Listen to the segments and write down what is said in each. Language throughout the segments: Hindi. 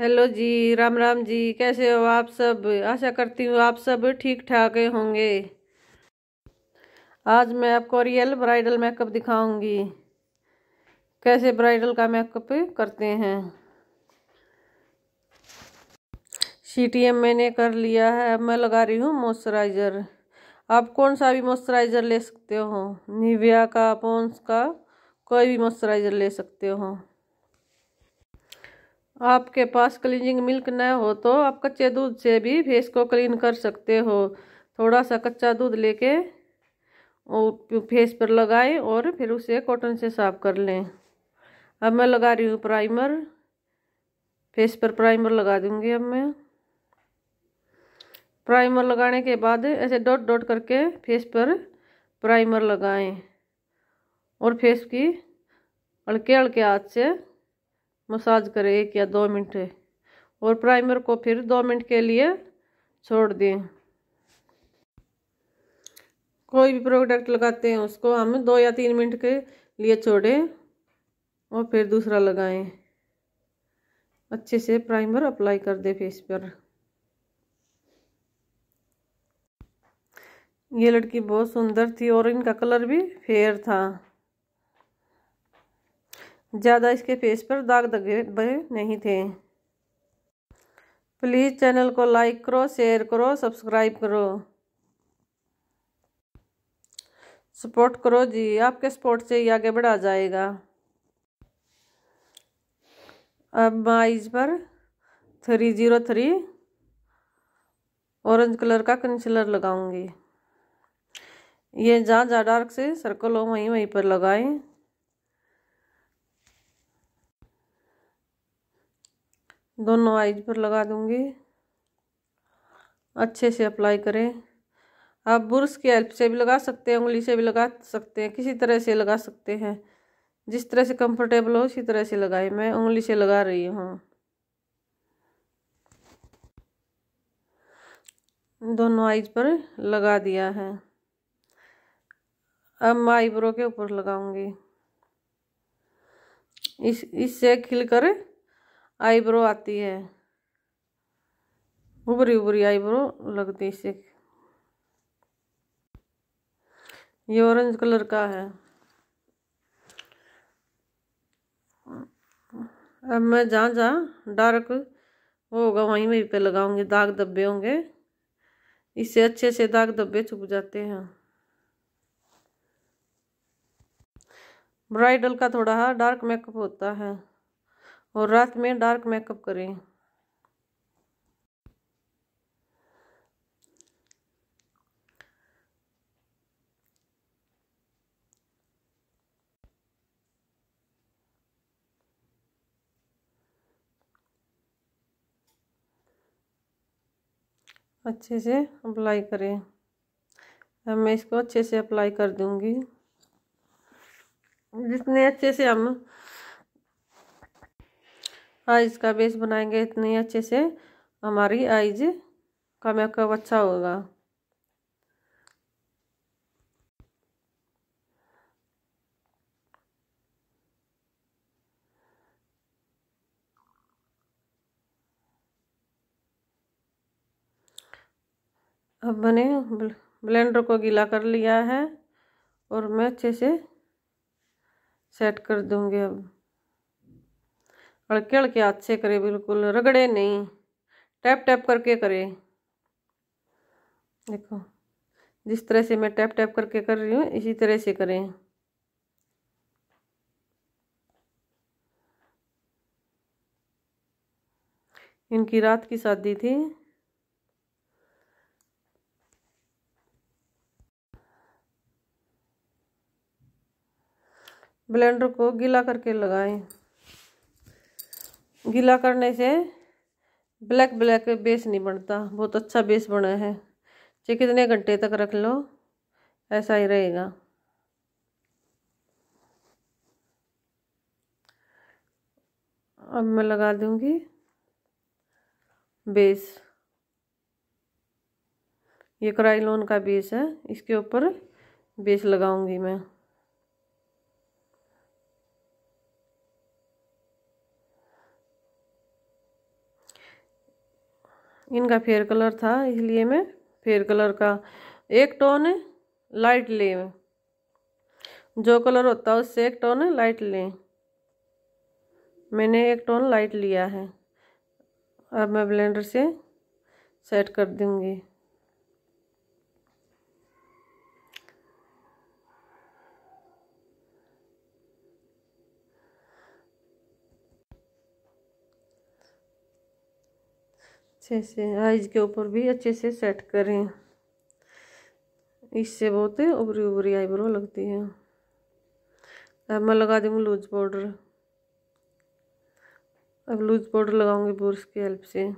हेलो जी राम राम जी कैसे हो आप सब आशा करती हूँ आप सब ठीक ठाक होंगे आज मैं आपको रियल ब्राइडल मेकअप दिखाऊंगी कैसे ब्राइडल का मेकअप करते हैं सी टी एम मैंने कर लिया है अब मैं लगा रही हूँ मॉइस्चराइज़र आप कौन सा भी मॉइस्चराइज़र ले सकते हो निविया का पोन्स का कोई भी मॉइस्चराइज़र ले सकते हो आपके पास क्लीजिंग मिल्क न हो तो आप कच्चे दूध से भी फेस को क्लीन कर सकते हो थोड़ा सा कच्चा दूध लेके और फेस पर लगाएं और फिर उसे कॉटन से साफ कर लें अब मैं लगा रही हूँ प्राइमर फेस पर प्राइमर लगा दूँगी अब मैं प्राइमर लगाने के बाद ऐसे डॉट डॉट करके फेस पर प्राइमर लगाएं और फेस की हल्के हल्के हाथ से मसाज करें एक या दो मिनट और प्राइमर को फिर दो मिनट के लिए छोड़ दें कोई भी प्रोडक्ट लगाते हैं उसको हम दो या तीन मिनट के लिए छोड़ें और फिर दूसरा लगाएं अच्छे से प्राइमर अप्लाई कर दें फेस पर ये लड़की बहुत सुंदर थी और इनका कलर भी फेयर था ज़्यादा इसके फेस पर दाग दगे बने नहीं थे प्लीज़ चैनल को लाइक करो शेयर करो सब्सक्राइब करो सपोर्ट करो जी आपके सपोर्ट से ही आगे बढ़ा जाएगा अब माइज पर three zero three orange colour का कंसीलर लगाऊंगी ये जहाँ जहाँ डार्क से सर्कल हो वहीं वहीं पर लगाएं दोनों आइज पर लगा दूंगी अच्छे से अप्लाई करें आप ब्रश की हेल्प से भी लगा सकते हैं उंगली से भी लगा सकते हैं किसी तरह से लगा सकते हैं जिस तरह से कंफर्टेबल हो उसी तरह से लगाए मैं उंगली से लगा रही हूँ दोनों आइज पर लगा दिया है अब मैं आईब्रो के ऊपर लगाऊंगी इस इससे खिलकर आईब्रो आती है उभरी उभरी आईब्रो लगती है इसे ये ऑरेंज कलर का है अब मैं जहाँ जहाँ डार्क वो होगा वहीं वहीं पे लगाऊंगी दाग धब्बे होंगे इससे अच्छे से दाग धब्बे छुप जाते हैं ब्राइडल का थोड़ा डार्क मेकअप होता है और रात में डार्क मेकअप करें अच्छे से अप्लाई करें अब मैं इसको अच्छे से अप्लाई कर दूंगी जितने अच्छे से हम आइज का बेस बनाएंगे इतने अच्छे से हमारी आइज का मेकअप अच्छा होगा अब मैंने ब्लेंडर को गीला कर लिया है और मैं अच्छे से सेट कर दूंगी अब हल्के हल्के हाथ से करे बिल्कुल रगड़े नहीं टैप टैप करके करे देखो जिस तरह से मैं टैप टैप करके कर रही हूँ इसी तरह से करें इनकी रात की शादी थी ब्लेंडर को गीला करके लगाएं गीला करने से ब्लैक ब्लैक बेस नहीं बनता बहुत अच्छा बेस बना है जो कितने घंटे तक रख लो ऐसा ही रहेगा अब मैं लगा दूंगी बेस ये क्राइलोन का बेस है इसके ऊपर बेस लगाऊंगी मैं इनका फेयर कलर था इसलिए मैं फेयर कलर का एक टोन लाइट लें जो कलर होता है उससे एक टोन लाइट लें मैंने एक टोन लाइट लिया है अब मैं ब्लेंडर से सेट कर दूंगी अच्छे से आइज के ऊपर भी अच्छे से सेट करें इससे बहुत उबरी उबरी आईब्रो लगती है अब मैं लगा दूँगी लूज पाउडर अब लूज पाउडर लगाऊंगी ब्रश की हेल्प से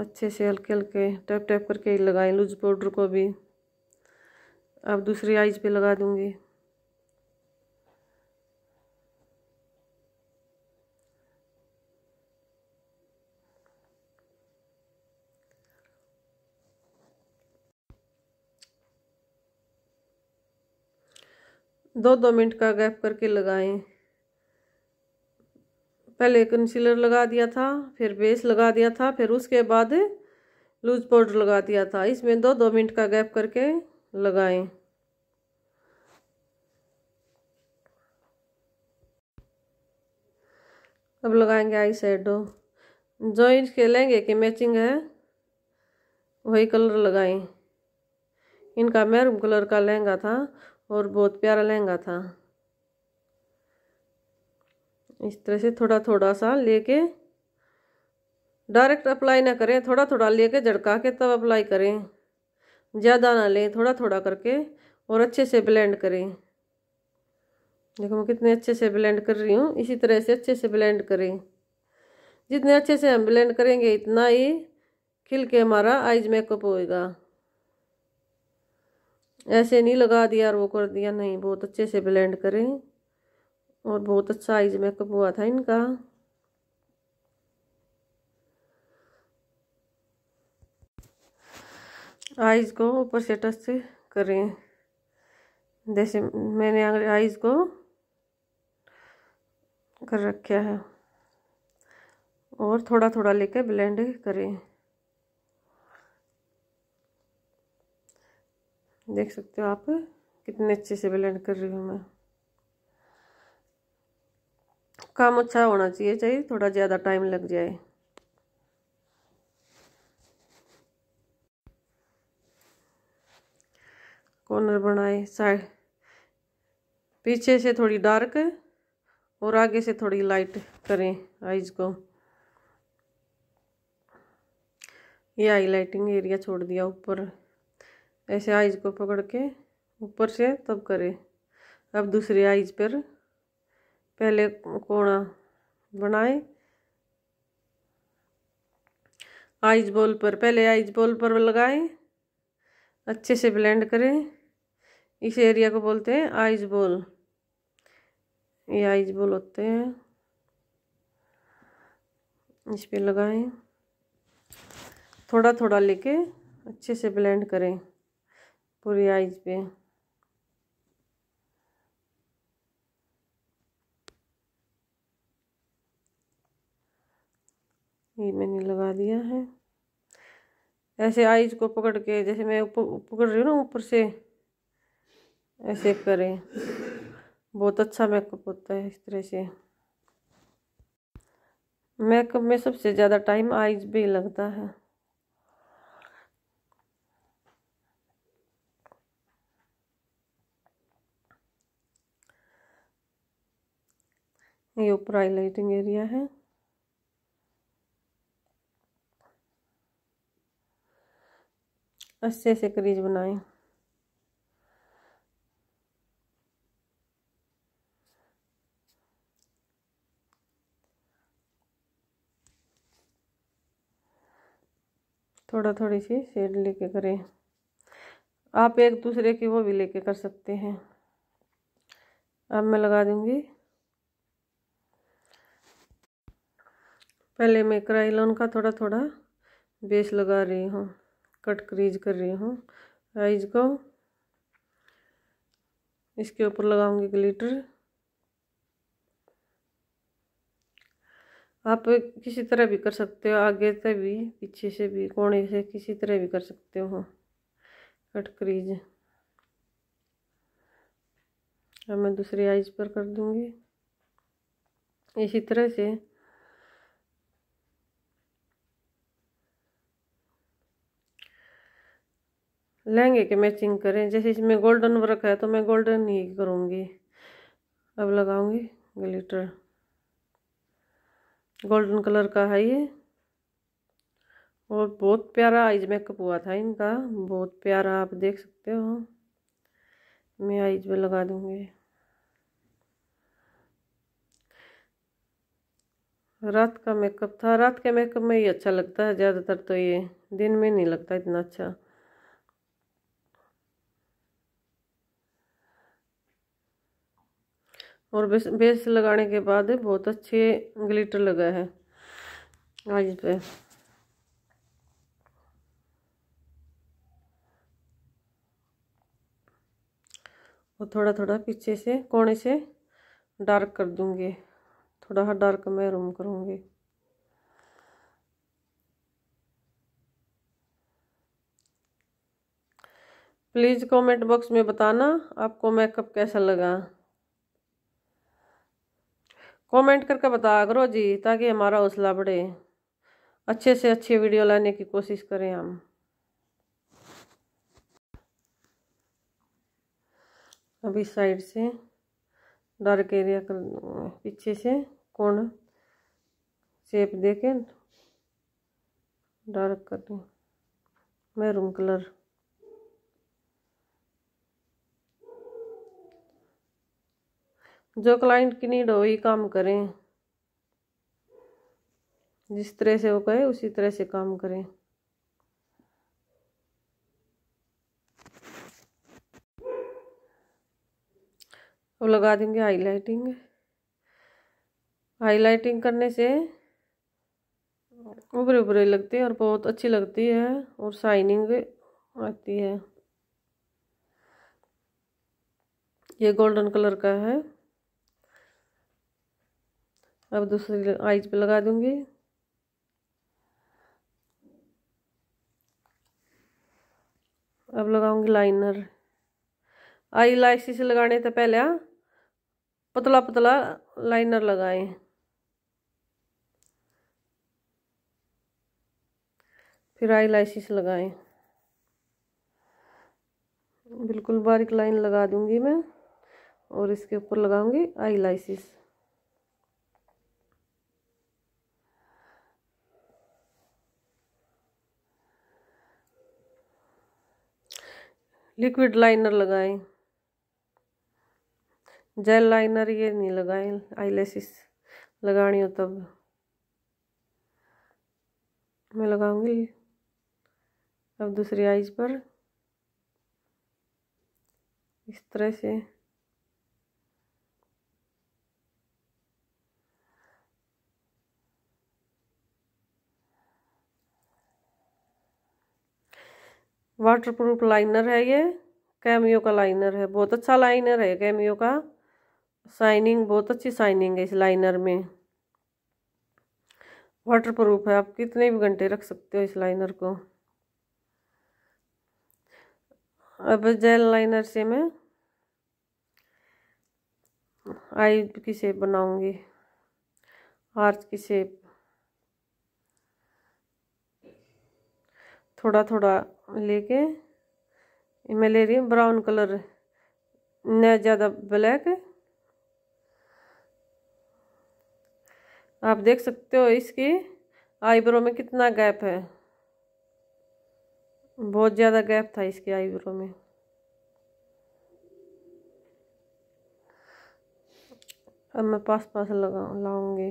अच्छे से हल्के हल्के टैप टैप करके लगाएं लूज पाउडर को भी अब दूसरी आइज पे लगा दूँगी दो दो मिनट का गैप करके लगाएं पहले कंसीलर लगा दिया था फिर बेस लगा दिया था फिर उसके बाद लूज पाउडर लगा दिया था इसमें दो दो मिनट का गैप करके लगाएं अब लगाएंगे आई शेडो जो इसके लहंगे की मैचिंग है वही कलर लगाएं इनका मैरूम कलर का लहंगा था और बहुत प्यारा लहंगा था इस तरह से थोड़ा थोड़ा सा लेके डायरेक्ट अप्लाई ना करें थोड़ा थोड़ा लेके झड़का के तब अप्लाई करें ज़्यादा ना लें थोड़ा थोड़ा करके और अच्छे से ब्लेंड करें देखो मैं कितने अच्छे से ब्लेंड कर रही हूँ इसी तरह से अच्छे से ब्लेंड करें जितने अच्छे से हम ब्लेंड करेंगे इतना ही खिल के हमारा आइज मेकअप होएगा ऐसे नहीं लगा दिया और वो कर दिया नहीं बहुत अच्छे से ब्लेंड करें और बहुत अच्छा आइज मेकअप हुआ था इनका आइज को ऊपर से टच से करें जैसे मैंने आइज को कर रखा है और थोड़ा थोड़ा लेके ब्लेंड करें देख सकते हो आप कितने अच्छे से ब्लेंड कर रही हूँ मैं काम अच्छा होना चाहिए चाहिए थोड़ा ज़्यादा टाइम लग जाए कॉर्नर बनाए साइड पीछे से थोड़ी डार्क और आगे से थोड़ी लाइट करें आइज को ये हाईलाइटिंग एरिया छोड़ दिया ऊपर ऐसे आइज को पकड़ के ऊपर से तब करें अब दूसरी आइज पर पहले कोणा बनाए आइज बॉल पर पहले आइज बॉल पर लगाएं अच्छे से ब्लेंड करें इस एरिया को बोलते हैं आइज बॉल ये आइज बॉल होते हैं इस पर लगाएं थोड़ा थोड़ा लेके अच्छे से ब्लेंड करें पूरी आइज पे ये मैंने लगा दिया है ऐसे आइज को पकड़ के जैसे मैं पकड़ रही हूँ ना ऊपर से ऐसे करें बहुत अच्छा मेकअप होता है इस तरह से मेकअप में सबसे ज़्यादा टाइम आइज भी लगता है ये ऊपर हाईलाइटिंग एरिया है अच्छे से करीज बनाएं थोड़ा थोड़ी सी शेड लेके करें आप एक दूसरे की वो भी लेके कर सकते हैं अब मैं लगा दूंगी पहले मैं क्राइलॉन का थोड़ा थोड़ा बेस लगा रही हूँ कट क्रीज कर रही हूँ आइज को इसके ऊपर लगाऊंगी ग्लिटर आप किसी तरह भी कर सकते हो आगे से भी पीछे से भी कोने से किसी तरह भी कर सकते हो कट क्रीज अब मैं दूसरी आइज पर कर दूंगी इसी तरह से लहंगे के मैचिंग करें जैसे इसमें गोल्डन वर्क है तो मैं गोल्डन ही करूँगी अब लगाऊंगी ग्लिटर गोल्डन कलर का है ये और बहुत प्यारा आइज मेकअप हुआ था इनका बहुत प्यारा आप देख सकते हो मैं आइज में लगा दूँगी रात का मेकअप था रात के मेकअप में ही अच्छा लगता है ज़्यादातर तो ये दिन में नहीं लगता इतना अच्छा और बेस बेस लगाने के बाद बहुत अच्छे ग्लिटर लगा है आइज पे और थोड़ा थोड़ा पीछे से कोने से डार्क कर दूंगी थोड़ा डार्क मैं रूम करूंगी प्लीज़ कमेंट बॉक्स में बताना आपको मेकअप कैसा लगा कमेंट करके बता करो जी ताकि हमारा हौसला बढ़े अच्छे से अच्छी वीडियो लाने की कोशिश करें हम अभी साइड से डार्क एरिया कर पीछे से कोण शेप दे के डार्क कर दूँ मैरून कलर जो क्लाइंट की नीड हो वही काम करें जिस तरह से वो कहे उसी तरह से काम करें अब लगा देंगे हाईलाइटिंग हाईलाइटिंग करने से उभरे उभरे लगती है और बहुत अच्छी लगती है और शाइनिंग आती है ये गोल्डन कलर का है अब दूसरी आइज पे लगा दूंगी अब लगाऊंगी लाइनर आई लाइसी से लगाने तो पहले हाँ? पतला पतला लाइनर लगाएं फिर आई लाइसी से लगाएं बिल्कुल बारीक लाइन लगा दूंगी मैं और इसके ऊपर लगाऊंगी आई लाइसिस लिक्विड लाइनर लगाएं जेल लाइनर ये नहीं लगाएं आईलेसिस लगानी हो तब मैं लगाऊंगी अब दूसरी आइज पर इस तरह से वाटरप्रूफ लाइनर है ये कैमियो का लाइनर है बहुत अच्छा लाइनर है कैमियो का साइनिंग बहुत अच्छी साइनिंग है इस लाइनर में वाटरप्रूफ है आप कितने भी घंटे रख सकते हो इस लाइनर को अब जेल लाइनर से मैं आई की शेप बनाऊंगी आर्च की शेप थोड़ा थोड़ा लेके मैं ले रही हूँ ब्राउन कलर न ज़्यादा ब्लैक आप देख सकते हो इसकी आईब्रो में कितना गैप है बहुत ज़्यादा गैप था इसकी आईब्रो में अब मैं पास पास लगा लाऊंगी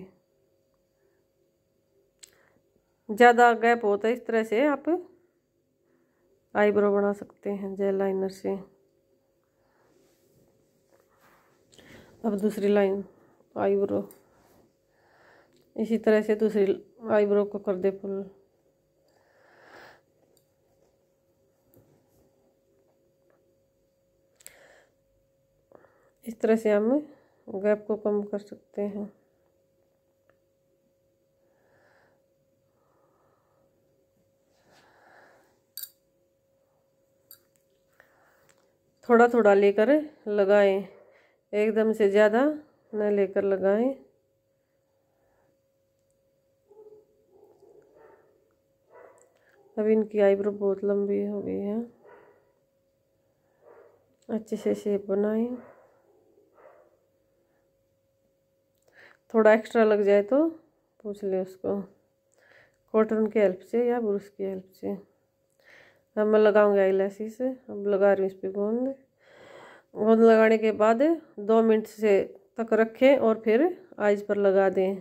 ज़्यादा गैप होता है इस तरह से आप आईब्रो बना सकते हैं जेल लाइनर से अब दूसरी लाइन आईब्रो इसी तरह से दूसरी आईब्रो को कर दे फुल इस तरह से हम गैप को कम कर सकते हैं थोड़ा थोड़ा लेकर लगाएं एकदम से ज़्यादा न लेकर लगाएं अब इनकी आईब्रो बहुत लंबी हो गई है अच्छे से शेप बनाएं थोड़ा एक्स्ट्रा लग जाए तो पूछ लें उसको कॉटन की हेल्प से या ब्रश की हेल्प से अब मैं लगाऊंगी आई लैसेस अब लगा रही हूँ इस पर गोंद गोंद लगाने के बाद दो मिनट से तक रखें और फिर आइज पर लगा दें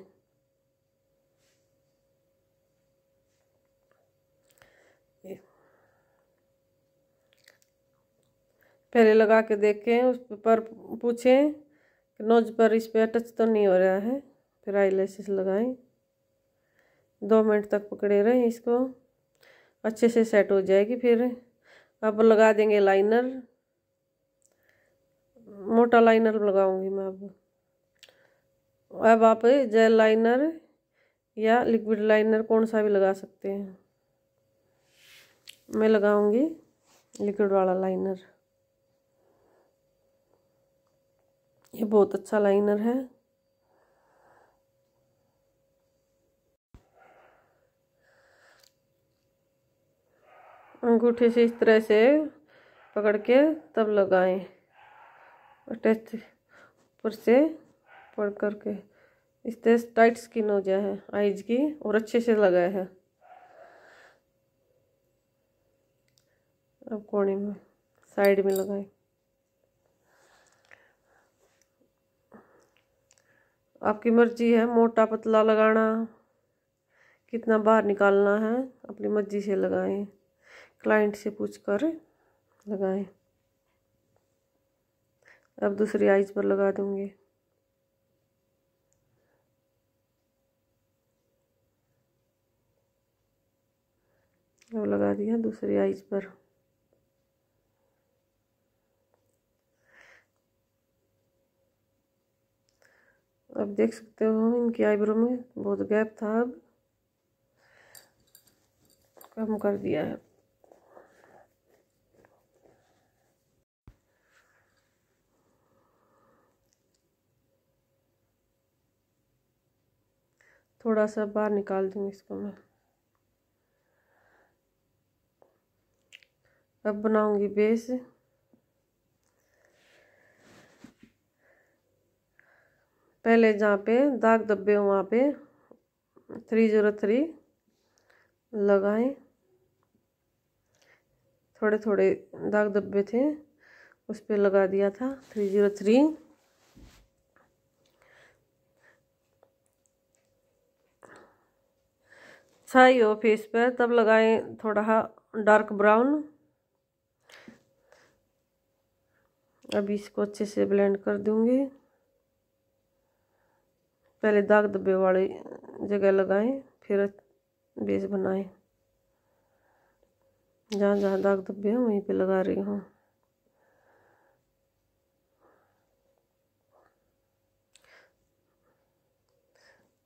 पहले लगा के देखें उस पर पूछें कि नोज पर इस पर टच तो नहीं हो रहा है फिर आई लैसेस लगाएं दो मिनट तक पकड़े रहें इसको अच्छे से सेट हो जाएगी फिर अब लगा देंगे लाइनर मोटा लाइनर लगाऊंगी मैं अब अब आप जेल लाइनर या लिक्विड लाइनर कौन सा भी लगा सकते हैं मैं लगाऊंगी लिक्विड वाला लाइनर ये बहुत अच्छा लाइनर है अंगूठे से इस तरह से पकड़ के तब लगाएं अटैच ऊपर से पकड़ करके इस तरह से टाइट स्किन हो जाए है आइज की और अच्छे से लगाए है अब कोने में साइड में लगाएं आपकी मर्जी है मोटा पतला लगाना कितना बाहर निकालना है अपनी मर्जी से लगाएं क्लाइंट से पूछ कर लगाएं अब दूसरी आइज पर लगा दूंगी अब लगा दिया दूसरी आइज पर अब देख सकते हो इनकी आईब्रो में बहुत गैप था अब कम कर दिया है थोड़ा सा बाहर निकाल दूँगी इसको मैं अब बनाऊंगी बेस पहले जहाँ पे दाग धब्बे हो वहाँ पे थ्री ज़ीरो थ्री लगाएं थोड़े थोड़े दाग धब्बे थे उस पर लगा दिया था थ्री ज़ीरो थ्री अच्छा ही हो फेस पर तब लगाएं थोड़ा डार्क ब्राउन अभी इसको अच्छे से ब्लेंड कर दूंगी पहले दाग धब्बे वाली जगह लगाएं फिर बेस बनाएं जहाँ जहाँ दाग धब्बे हैं वहीं पे लगा रही हूँ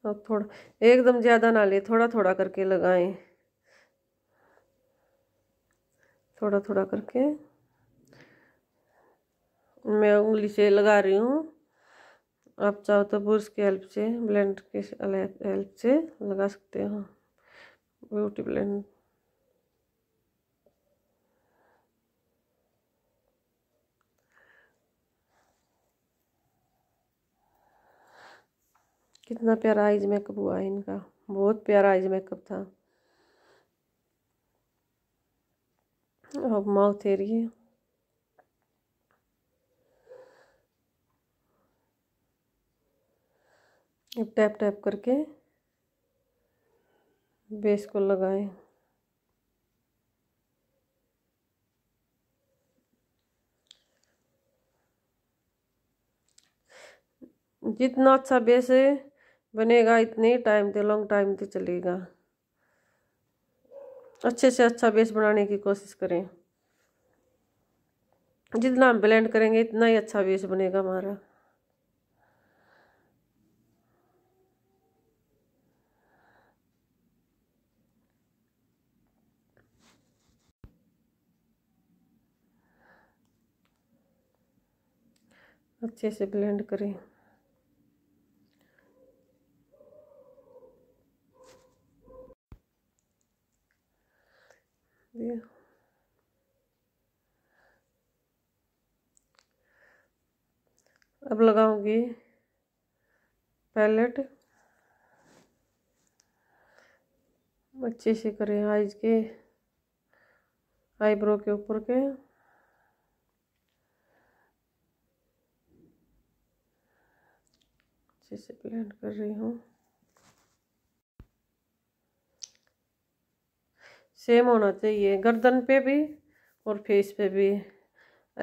अब थोड़ा एकदम ज़्यादा ना ले थोड़ा थोड़ा करके लगाएं थोड़ा थोड़ा करके मैं उंगली से लगा रही हूँ आप चाहो तो ब्रश की हेल्प से ब्लेंड के हेल्प से लगा सकते हो ब्यूटी ब्लेंड कितना प्यारा आइज मेकअप हुआ है इनका बहुत प्यारा आइज मेकअप था अब माउथ एरिए अब टैप टैप करके बेस को लगाए जितना अच्छा बेस है बनेगा इतने टाइम तो लॉन्ग टाइम तो चलेगा अच्छे से अच्छा बेस बनाने की कोशिश करें जितना हम ब्लेंड करेंगे इतना ही अच्छा बेस बनेगा हमारा अच्छे से ब्लेंड करें अब लगाऊंगी पैलेट अच्छे से करें आइज के आईब्रो के ऊपर के अच्छे से ब्लेंड कर रही हूँ सेम होना चाहिए गर्दन पे भी और फेस पे भी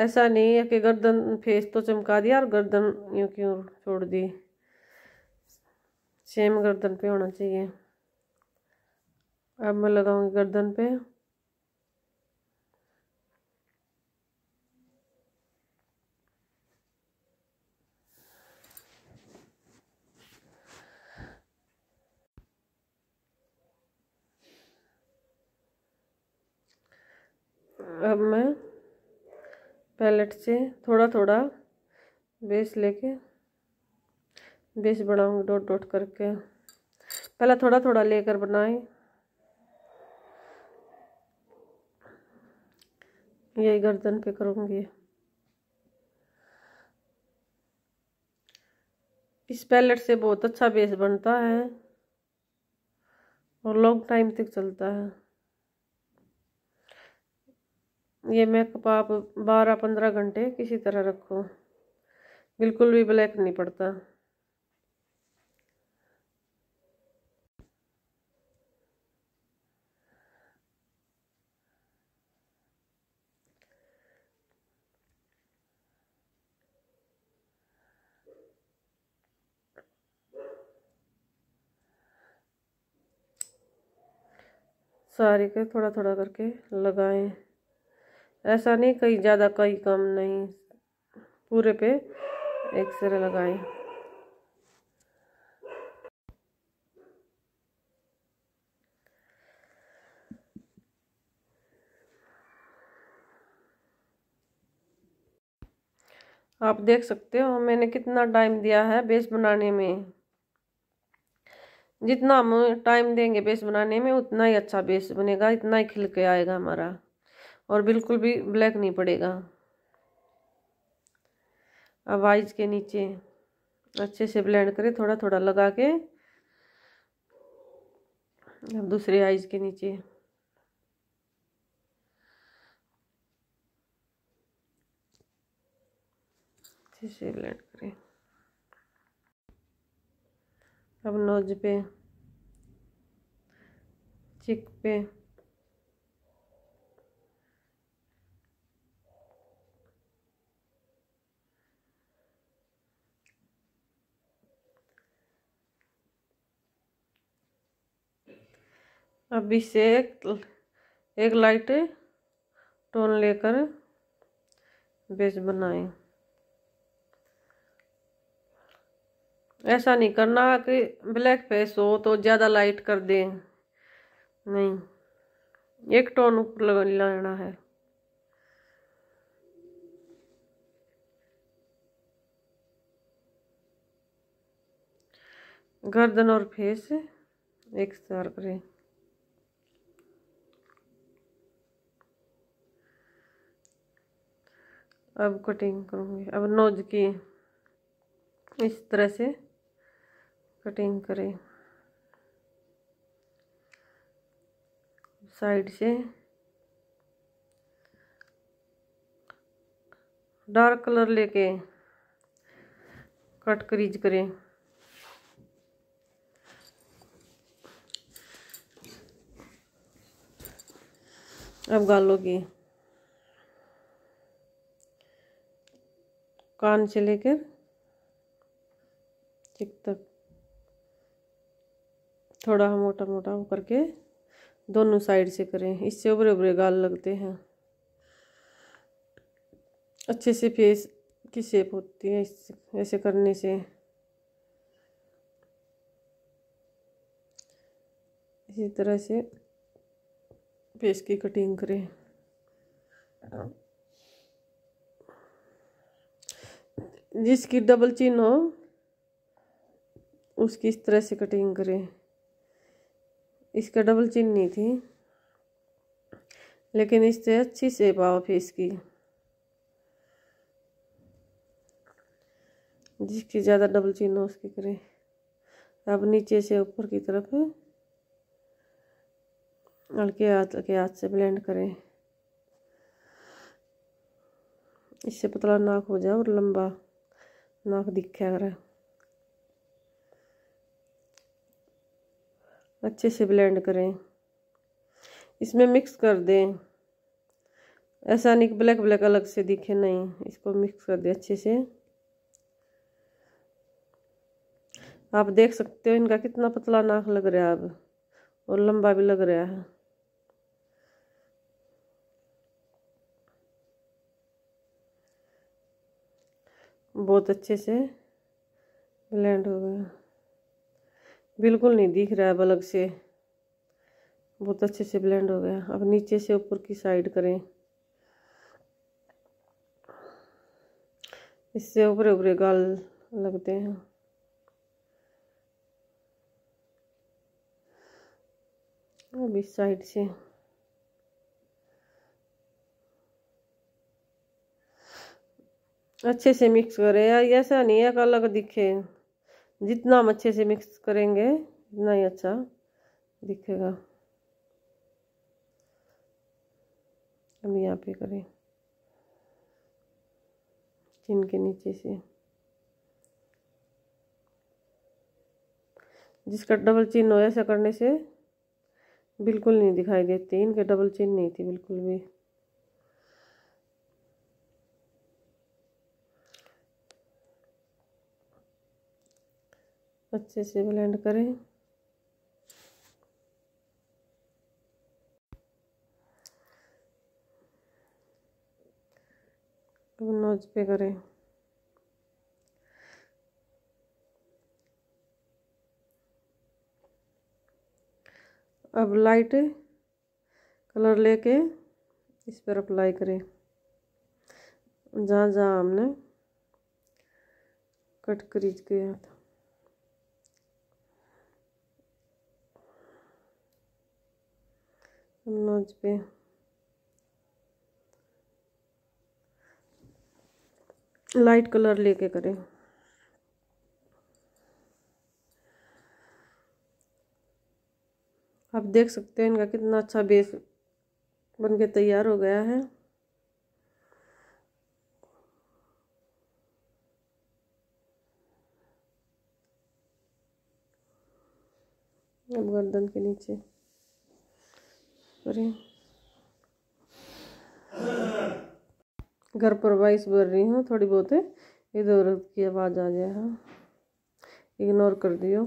ऐसा नहीं है कि गर्दन फेस तो चमका दिया और गर्दन यूँ क्यों छोड़ दी सेम गर्दन पे होना चाहिए अब मैं लगाऊंगी गर्दन पे अब मैं पैलेट से थोड़ा थोड़ा बेस लेके बेस बनाऊंगी डॉट डॉट करके पहला थोड़ा थोड़ा लेकर बनाएं यही गर्दन पे करूँगी इस पैलेट से बहुत अच्छा बेस बनता है और लॉन्ग टाइम तक चलता है ये मेकअप आप बारह पंद्रह घंटे किसी तरह रखो बिल्कुल भी ब्लैक नहीं पड़ता सारी के थोड़ा थोड़ा करके लगाएं ऐसा नहीं कहीं ज़्यादा कहीं कम नहीं पूरे पे एक्सरे लगाए आप देख सकते हो मैंने कितना टाइम दिया है बेस बनाने में जितना हम टाइम देंगे बेस बनाने में उतना ही अच्छा बेस बनेगा इतना ही खिल के आएगा हमारा और बिल्कुल भी ब्लैक नहीं पड़ेगा अब आइज के नीचे अच्छे से ब्लेंड करें थोड़ा थोड़ा लगा के अब दूसरे आइज के नीचे अच्छे से ब्लेंड करें अब नोज पे चिक पे अब इसे एक, एक लाइट टोन लेकर बेस बनाएं ऐसा नहीं करना कि ब्लैक फेस हो तो ज़्यादा लाइट कर दें नहीं एक टोन ऊपर लाना है गर्दन और फेस एक सार करें अब कटिंग करूँगी अब नोज की इस तरह से कटिंग करें साइड से डार्क कलर लेके कट करीज करें अब गालों की कान से लेकर चिक तक थोड़ा मोटा मोटा होकर के दोनों साइड से करें इससे उबरे उबरे गाल लगते हैं अच्छे से फेस की शेप होती है ऐसे करने से इसी तरह से फेस की कटिंग करें जिसकी डबल चिन हो उसकी इस तरह से कटिंग करें इसका डबल चिन नहीं थी लेकिन इससे अच्छी से आओ फेस की जिसकी ज़्यादा डबल चिन हो उसकी करें अब नीचे से ऊपर की तरफ हल्के हाथ के हाथ से ब्लेंड करें इससे पतला नाक हो जाए और लंबा नाक दिखा कर अच्छे से ब्लेंड करें इसमें मिक्स कर दें ऐसा नहीं कि ब्लैक ब्लैक अलग से दिखे नहीं इसको मिक्स कर दें अच्छे से आप देख सकते हो इनका कितना पतला नाक लग रहा है अब और लंबा भी लग रहा है बहुत अच्छे से ब्लेंड हो गया बिल्कुल नहीं दिख रहा है बलग से बहुत अच्छे से ब्लेंड हो गया अब नीचे से ऊपर की साइड करें इससे ऊपरे ऊपरे गाल लगते हैं अब इस साइड से अच्छे से मिक्स करें यार ऐसा नहीं है अलग दिखे जितना हम अच्छे से मिक्स करेंगे उतना ही अच्छा दिखेगा हम यहाँ पे करें चिन के नीचे से जिसका डबल चिन्ह हो ऐसा करने से बिल्कुल नहीं दिखाई देती इनके डबल चिन्ह नहीं थी बिल्कुल भी अच्छे से ब्लेंड करें अब नोज पे करें अब लाइट कलर लेके इस पर अप्लाई करें जहाँ जहाँ हमने कट करीज किया था नोज पे लाइट कलर लेके करें आप देख सकते हैं इनका कितना अच्छा बेस बन के तैयार हो गया है अब गर्दन के नीचे सॉरी घर पर वाइस बोल रही हूँ थोड़ी बहुत इधर की आवाज़ आ जाए हाँ इग्नोर कर दियो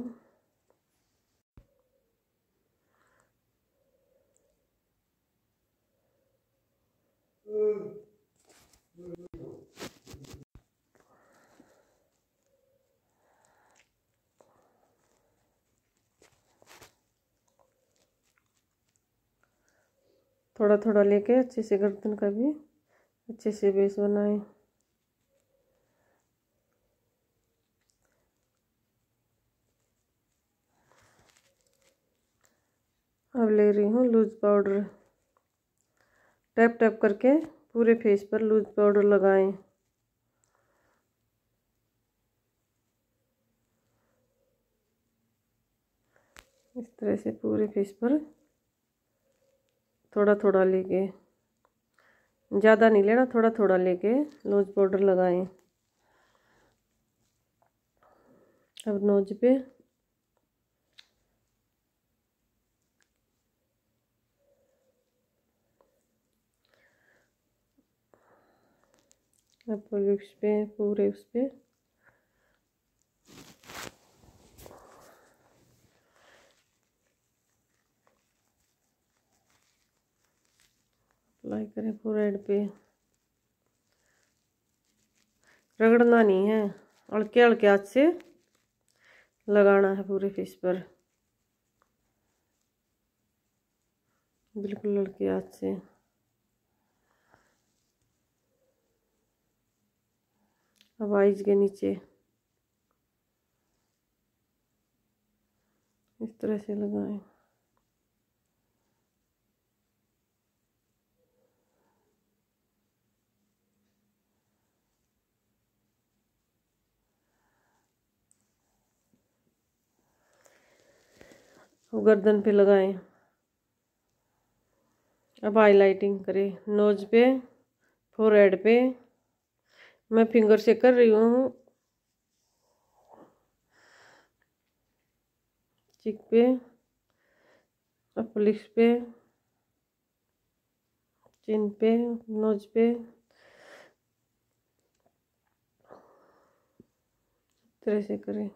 थोड़ा थोड़ा लेके अच्छे से गर्दन का भी अच्छे से बेस बनाएं अब ले रही हूँ लूज पाउडर टैप टैप करके पूरे फेस पर लूज पाउडर लगाएं इस तरह से पूरे फेस पर थोड़ा थोड़ा लेके ज़्यादा नहीं लेना थोड़ा थोड़ा लेके नोज बॉर्डर लगाएं अब नोज पे अब लिप्स पे पूरे उस पर अप्लाई करें फोरहेड पे रगड़ना नहीं है हल्के हल्के हाथ से लगाना है पूरे फेस पर बिल्कुल हल्के हाथ से अब आइज के नीचे इस तरह से लगाएं वो गर्दन पे लगाएं अब हाईलाइटिंग करें नोज पे फोर पे मैं फिंगर से कर रही हूँ चिक पे अपलिक्स पे चिन पे नोज पे तरह से करें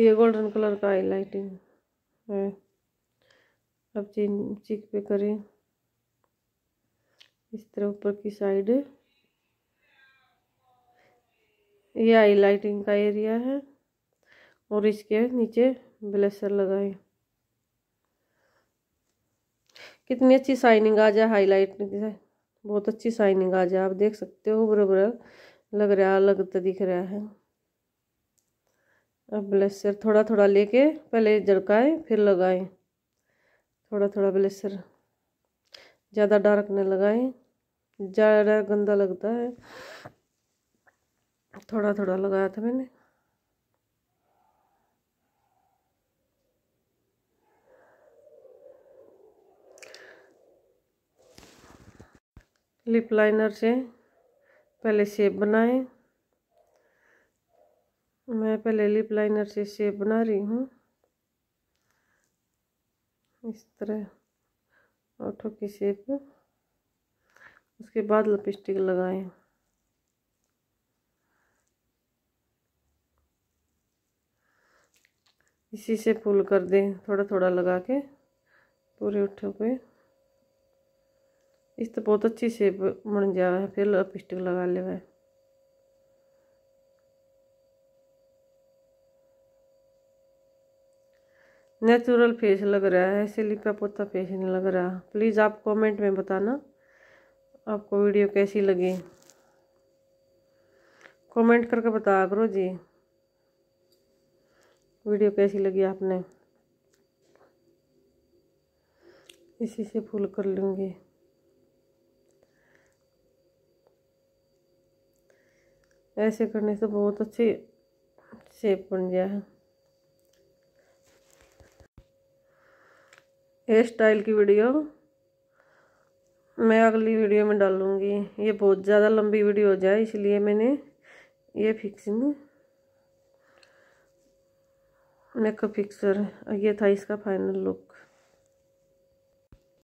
ये गोल्डन कलर का लाइटिंग है अब चीन चीक पे करें इस तरह ऊपर की साइड ये लाइटिंग का एरिया है और इसके नीचे ब्लेसर लगाए कितनी अच्छी साइनिंग आ जाए हाईलाइट बहुत अच्छी साइनिंग आ जाए आप देख सकते हो बराबर लग रहा अलग तो दिख रहा है अब ब्लेसर थोड़ा थोड़ा लेके पहले झड़काएं फिर लगाएं थोड़ा थोड़ा ब्लेसर ज़्यादा डार्क न लगाएं ज़्यादा गंदा लगता है थोड़ा थोड़ा लगाया था मैंने लिप लाइनर से पहले शेप बनाएं मैं पहले लिप लाइनर से शेप बना रही हूँ इस तरह ओठों की शेप उसके बाद लिपस्टिक लगाएं इसी से फुल कर दें थोड़ा थोड़ा लगा के पूरे उठे पे इस तो बहुत अच्छी शेप बन जाए फिर लिपस्टिक लगा ले नेचुरल फेस लग रहा है ऐसे लिपा पोता फेस नहीं लग रहा प्लीज़ आप कमेंट में बताना आपको वीडियो कैसी लगी कमेंट करके बता करो जी वीडियो कैसी लगी आपने इसी से फूल कर लूँगी ऐसे करने से बहुत अच्छी शेप बन गया है हेयर स्टाइल की वीडियो मैं अगली वीडियो में डालूंगी ये बहुत ज़्यादा लंबी वीडियो हो जाए इसलिए मैंने ये फिक्सिंग मेकअप फिक्सर ये था इसका फाइनल लुक